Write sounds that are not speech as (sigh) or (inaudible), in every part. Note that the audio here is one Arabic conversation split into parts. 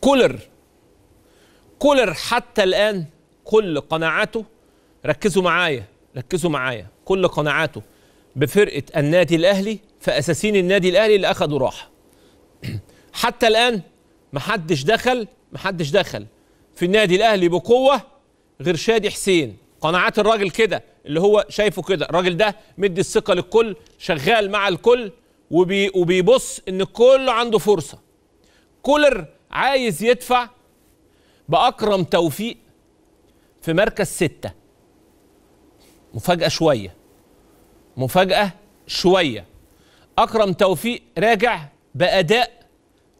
كولر كولر حتى الآن كل قناعاته ركزوا معايا ركزوا معايا كل قناعاته بفرقة النادي الأهلي فأساسين النادي الأهلي اللي أخدوا راحة (clears throat) حتى الآن محدش دخل محدش دخل في النادي الأهلي بقوة غير شادي حسين قناعات الراجل كده اللي هو شايفه كده الراجل ده مدي الثقة للكل شغال مع الكل وبي وبيبص إن الكل عنده فرصة كولر عايز يدفع باكرم توفيق في مركز سته مفاجاه شويه مفاجاه شويه اكرم توفيق راجع باداء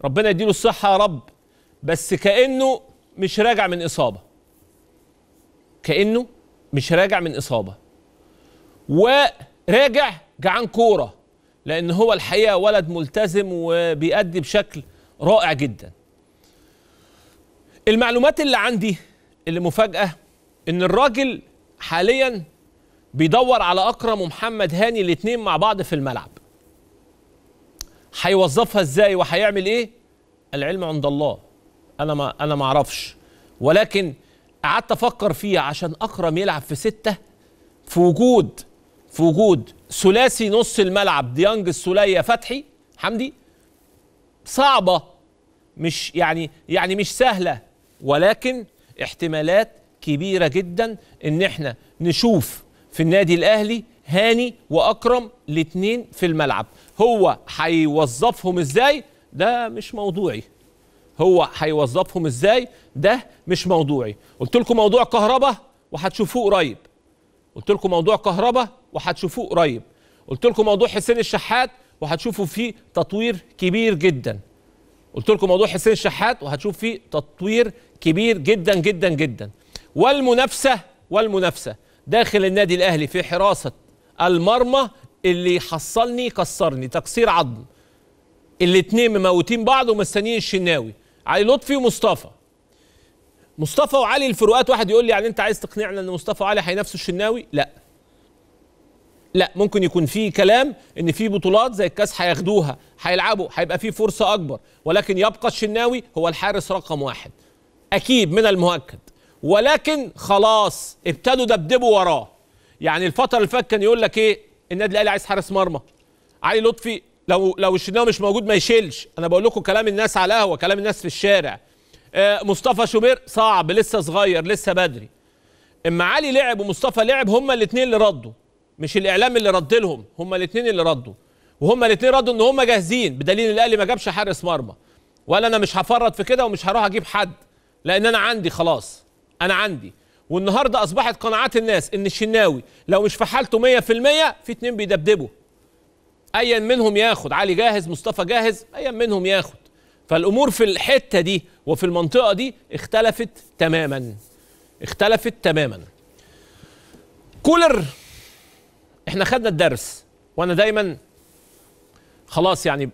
ربنا يديله الصحه يا رب بس كانه مش راجع من اصابه كانه مش راجع من اصابه وراجع جعان كوره لان هو الحقيقه ولد ملتزم وبيأدي بشكل رائع جدا المعلومات اللي عندي اللي مفاجأة إن الراجل حاليا بيدور على أكرم ومحمد هاني الاتنين مع بعض في الملعب هيوظفها ازاي وهيعمل ايه العلم عند الله انا ما انا ما اعرفش ولكن قعدت افكر فيها عشان اكرم يلعب في سته في وجود في وجود ثلاثي نص الملعب ديانج السوليه فتحي حمدي صعبه مش يعني يعني مش سهله ولكن احتمالات كبيره جدا ان احنا نشوف في النادي الاهلي هاني واكرم الاثنين في الملعب هو هيوظفهم ازاي ده مش موضوعي هو هيوظفهم ازاي ده مش موضوعي قلت لكم موضوع كهربا وهتشوفوه قريب قلت لكم موضوع كهربا وهتشوفوه قريب قلت لكم موضوع حسين الشحات وهتشوفوا فيه تطوير كبير جدا قلت لكم موضوع حسين الشحات وهتشوف فيه تطوير كبير جدا جدا جدا والمنافسة والمنافسة داخل النادي الأهلي في حراسة المرمى اللي حصلني كسرني تكسير عظم الاتنين مموتين بعض ومستنيين الشناوي علي لطفي ومصطفى مصطفى وعلي الفروقات واحد يقول لي يعني انت عايز تقنعنا ان مصطفى وعلي هينافسوا الشناوي لا لا ممكن يكون في كلام ان في بطولات زي الكاس هياخدوها هيلعبوا هيبقى في فرصه اكبر ولكن يبقى الشناوي هو الحارس رقم واحد أكيد من المؤكد ولكن خلاص ابتدوا دبدبوا وراه يعني الفترة اللي فاتت كان يقول لك إيه النادي الأهلي عايز حارس مرمى علي لطفي لو لو الشناوي مش موجود ما يشيلش أنا بقول لكم كلام الناس على القهوة كلام الناس في الشارع آه مصطفى شوبير صعب لسه صغير لسه بدري اما علي لعب ومصطفى لعب هما الاثنين اللي ردوا مش الاعلام اللي رد لهم هما الاثنين اللي ردوا وهما الاثنين ردوا ان هما جاهزين بدليل الاهلي ما جابش حارس مرمى ولا انا مش هفرط في كده ومش هروح اجيب حد لان انا عندي خلاص انا عندي والنهارده اصبحت قناعات الناس ان الشناوي لو مش في حالته 100% في اتنين بيدبدبوا ايا منهم ياخد علي جاهز مصطفى جاهز ايا منهم ياخد فالامور في الحته دي وفي المنطقه دي اختلفت تماما اختلفت تماما كولر احنا خدنا الدرس وانا دايما خلاص يعني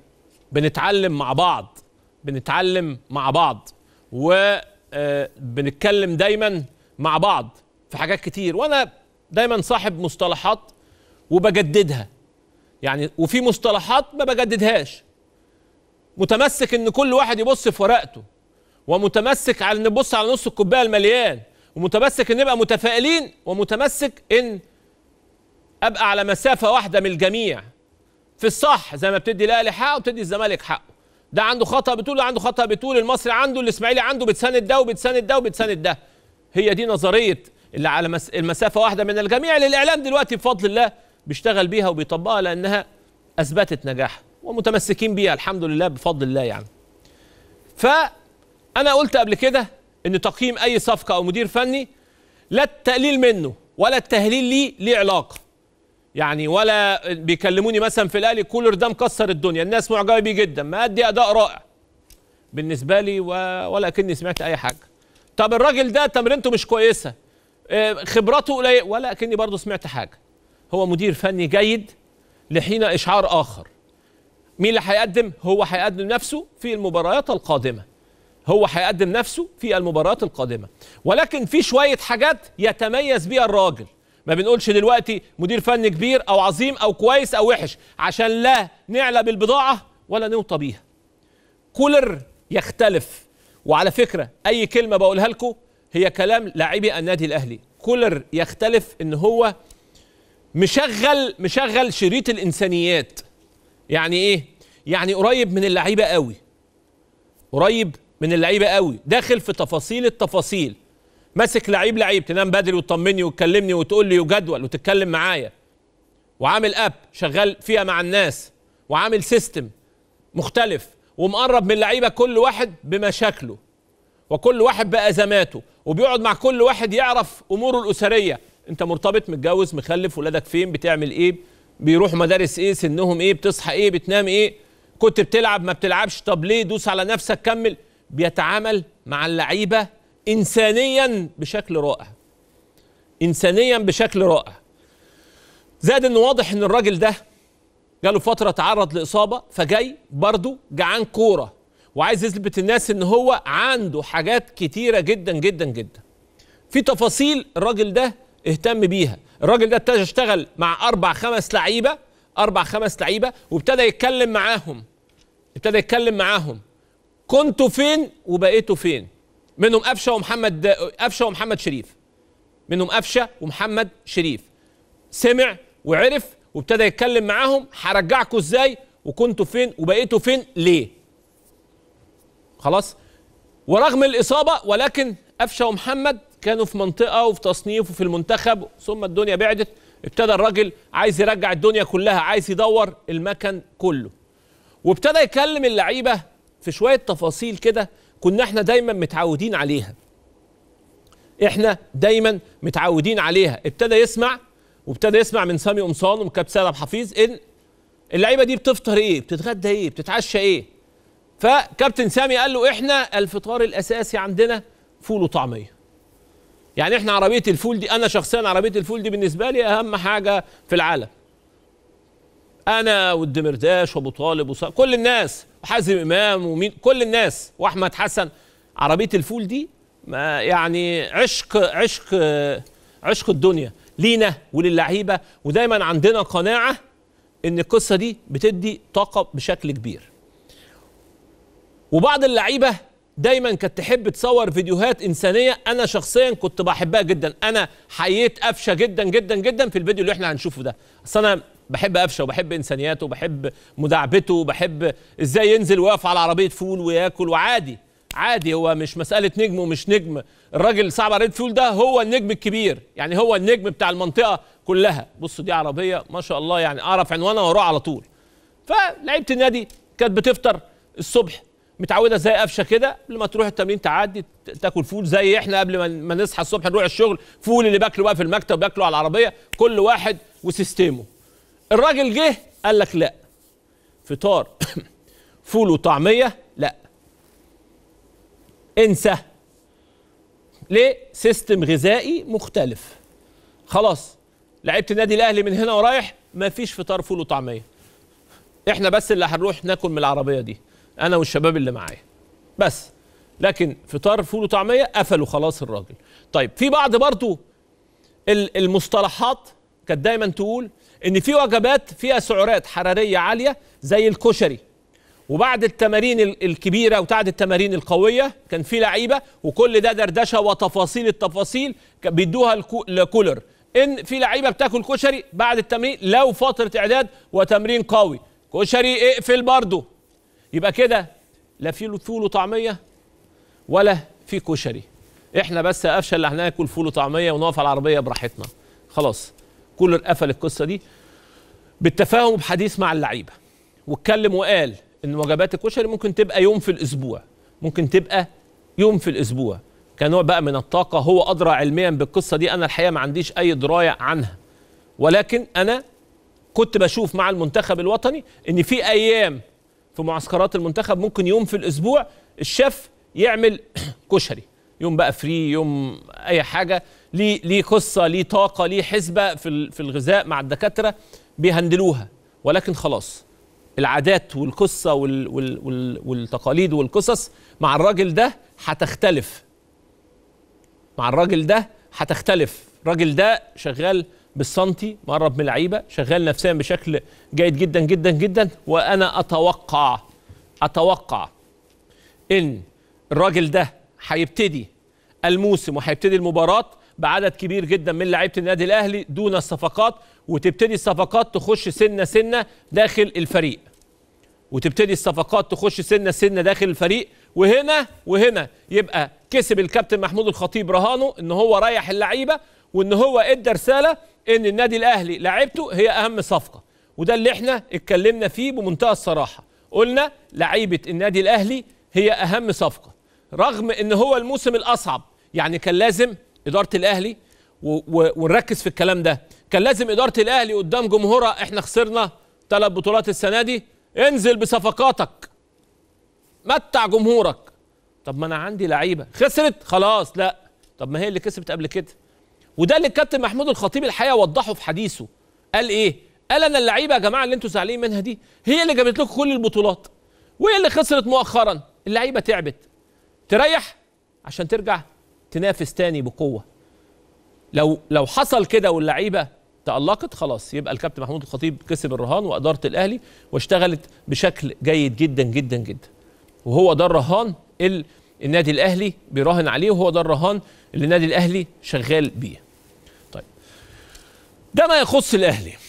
بنتعلم مع بعض بنتعلم مع بعض و آه، بنتكلم دايما مع بعض في حاجات كتير وانا دايما صاحب مصطلحات وبجددها يعني وفي مصطلحات ما بجددهاش متمسك ان كل واحد يبص في ورقته ومتمسك على ان نبص على نص الكوبايه المليان ومتمسك ان نبقى متفائلين ومتمسك ان ابقى على مسافه واحده من الجميع في الصح زي ما بتدي الاهلي حقه وبتدي الزمالك حقه ده عنده خطا بتقول ده عنده خطا بتقول المصري عنده الاسماعيلي عنده بتساند ده وبتساند ده وبتساند ده هي دي نظريه اللي على المسافه واحده من الجميع للاعلام دلوقتي بفضل الله بيشتغل بيها وبيطبقها لانها اثبتت نجاحها ومتمسكين بيها الحمد لله بفضل الله يعني فانا قلت قبل كده ان تقييم اي صفقه او مدير فني لا التقليل منه ولا التهليل ليه ليه علاقه يعني ولا بيكلموني مثلا في الاهلي كولر ده مكسر الدنيا الناس معجبه بيه جدا ادي اداء رائع بالنسبه لي و... ولا اكني سمعت اي حاجه طب الراجل ده تمرينته مش كويسه آه، خبراته قليله ولا اكني برضه سمعت حاجه هو مدير فني جيد لحين اشعار اخر مين اللي هيقدم هو هيقدم نفسه في المباريات القادمه هو هيقدم نفسه في المباريات القادمه ولكن في شويه حاجات يتميز بيها الراجل ما بنقولش دلوقتي مدير فني كبير او عظيم او كويس او وحش عشان لا نعلى بالبضاعه ولا نوطى بيها كولر يختلف وعلى فكره اي كلمه بقولها لكم هي كلام لاعبي النادي الاهلي كولر يختلف ان هو مشغل مشغل شريط الانسانيات يعني ايه يعني قريب من اللعيبه قوي قريب من اللعيبه قوي داخل في تفاصيل التفاصيل ماسك لعيب لعيب تنام بدري وتطمني وتكلمني وتقول لي وجدول وتتكلم معايا وعامل اب شغال فيها مع الناس وعامل سيستم مختلف ومقرب من اللعيبه كل واحد بمشاكله وكل واحد بازماته وبيقعد مع كل واحد يعرف اموره الاسريه انت مرتبط متجوز مخلف ولادك فين بتعمل ايه بيروحوا مدارس ايه سنهم ايه بتصحى ايه بتنام ايه كنت بتلعب ما بتلعبش طب ليه دوس على نفسك كمل بيتعامل مع اللعيبه انسانيا بشكل رائع انسانيا بشكل رائع زائد انه واضح ان الراجل ده جاله فتره تعرض لاصابه فجاي برضه جعان كوره وعايز يثبت الناس ان هو عنده حاجات كتيره جدا جدا جدا في تفاصيل الراجل ده اهتم بيها الراجل ده ابتدى يشتغل مع اربع خمس لعيبه اربع خمس لعيبه وابتدى يتكلم معاهم ابتدى يتكلم معاهم كنتوا فين وبقيتوا فين منهم قفشه ومحمد قفشه ومحمد شريف منهم قفشه ومحمد شريف سمع وعرف وابتدى يتكلم معاهم هرجعكم ازاي وكنتوا فين وبقيتوا فين ليه خلاص ورغم الاصابه ولكن قفشه ومحمد كانوا في منطقه وفي تصنيف وفي المنتخب ثم الدنيا بعدت ابتدى الراجل عايز يرجع الدنيا كلها عايز يدور المكان كله وابتدى يكلم اللعيبه في شويه تفاصيل كده كنا احنا دايما متعودين عليها احنا دايما متعودين عليها ابتدى يسمع وابتدى يسمع من سامي قمصان ومكاب سالم حفيظ ان اللعيبه دي بتفطر ايه بتتغدى ايه بتتعشى ايه فكابتن سامي قال له احنا الفطار الاساسي عندنا فول وطعميه يعني احنا عربيه الفول دي انا شخصيا عربيه الفول دي بالنسبه لي اهم حاجه في العالم انا والدمرداش وابو طالب وص... كل الناس وحازم امام ومين كل الناس واحمد حسن عربيه الفول دي ما يعني عشق عشق عشق الدنيا لينا وللعيبه ودايما عندنا قناعه ان القصه دي بتدي طاقه بشكل كبير وبعض اللعيبه دايما كانت تحب تصور فيديوهات انسانيه انا شخصيا كنت بحبها جدا انا حييت قفشه جدا جدا جدا في الفيديو اللي احنا هنشوفه ده اصل انا بحب قفشه وبحب انسانياته وبحب مداعبته وبحب ازاي ينزل ويقف على عربيه فول وياكل وعادي عادي هو مش مساله نجم ومش نجم الراجل صعب عربيه فول ده هو النجم الكبير يعني هو النجم بتاع المنطقه كلها بصوا دي عربيه ما شاء الله يعني اعرف عنوانها واروح على طول فلعيبه النادي كانت بتفطر الصبح متعوده زي قفشه كده قبل ما تروح التمرين تعدي تاكل فول زي احنا قبل ما نصحى الصبح نروح الشغل فول اللي باكله بقى في المكتب باكله على العربيه كل واحد وسيستمه الراجل جه قال لك لا فطار (coughs) فول وطعميه لا انسى ليه سيستم غذائي مختلف خلاص لعيبه النادي الاهلي من هنا ورايح مفيش فطار فول وطعميه احنا بس اللي هنروح ناكل من العربيه دي انا والشباب اللي معايا بس لكن فطار فول وطعميه قفلوا خلاص الراجل طيب في بعض برضو المصطلحات كانت دايما تقول ان في وجبات فيها سعرات حراريه عاليه زي الكشري وبعد التمارين الكبيره وبعد التمارين القويه كان في لعيبه وكل ده دردشه وتفاصيل التفاصيل بيدوها لكولر ان في لعيبه بتاكل كشري بعد التمرين لو فتره اعداد وتمرين قوي كشري اقفل برضه يبقى كده لا في فول وطعميه ولا في كشري احنا بس قفشه اللي هناكل فول وطعميه ونقف على العربيه براحتنا خلاص كولر قفل القصه دي بالتفاهم وبحديث مع اللعيبه واتكلم وقال ان وجبات الكشري ممكن تبقى يوم في الاسبوع ممكن تبقى يوم في الاسبوع كنوع بقى من الطاقه هو ادرى علميا بالقصه دي انا الحقيقه ما عنديش اي درايه عنها ولكن انا كنت بشوف مع المنتخب الوطني ان في ايام في معسكرات المنتخب ممكن يوم في الاسبوع الشيف يعمل (clears throat) كشري يوم بقى فري يوم اي حاجه ليه ليه قصه ليه طاقه ليه حسبه في في الغذاء مع الدكاتره بيهندلوها ولكن خلاص العادات والقصه وال وال وال والتقاليد والقصص مع الراجل ده هتختلف مع الراجل ده هتختلف الراجل ده شغال بالسنتي مقرب من اللعيبه شغال نفسيا بشكل جيد جدا جدا جدا وانا اتوقع اتوقع ان الراجل ده هيبتدي الموسم وهيبتدي المباراه بعدد كبير جدا من لعيبه النادي الاهلي دون الصفقات وتبتدي الصفقات تخش سنه سنه داخل الفريق وتبتدي الصفقات تخش سنه سنه داخل الفريق وهنا وهنا يبقى كسب الكابتن محمود الخطيب رهانه ان هو رايح اللعيبه وان هو ادى رساله ان النادي الاهلي لعيبته هي اهم صفقه وده اللي احنا اتكلمنا فيه بمنتهى الصراحه قلنا لعيبه النادي الاهلي هي اهم صفقه رغم ان هو الموسم الاصعب يعني كان لازم اداره الاهلي ونركز في الكلام ده كان لازم اداره الاهلي قدام جمهورها احنا خسرنا ثلاث بطولات السنه دي انزل بصفقاتك متع جمهورك طب ما انا عندي لعيبه خسرت خلاص لا طب ما هي اللي كسبت قبل كده وده اللي الكابتن محمود الخطيب الحقيقه وضحه في حديثه قال ايه قال انا اللعيبه يا جماعه اللي انتوا زعلانين منها دي هي اللي جابت لكم كل البطولات وهي اللي خسرت مؤخرا اللعيبه تعبت تريح عشان ترجع تنافس تاني بقوه لو لو حصل كده واللعيبه تألقت خلاص يبقى الكابتن محمود الخطيب كسب الرهان وإدارة الأهلي واشتغلت بشكل جيد جدا جدا جدا وهو ده الرهان اللي النادي الأهلي بيراهن عليه وهو ده الرهان اللي النادي الأهلي شغال بيه طيب ده ما يخص الأهلي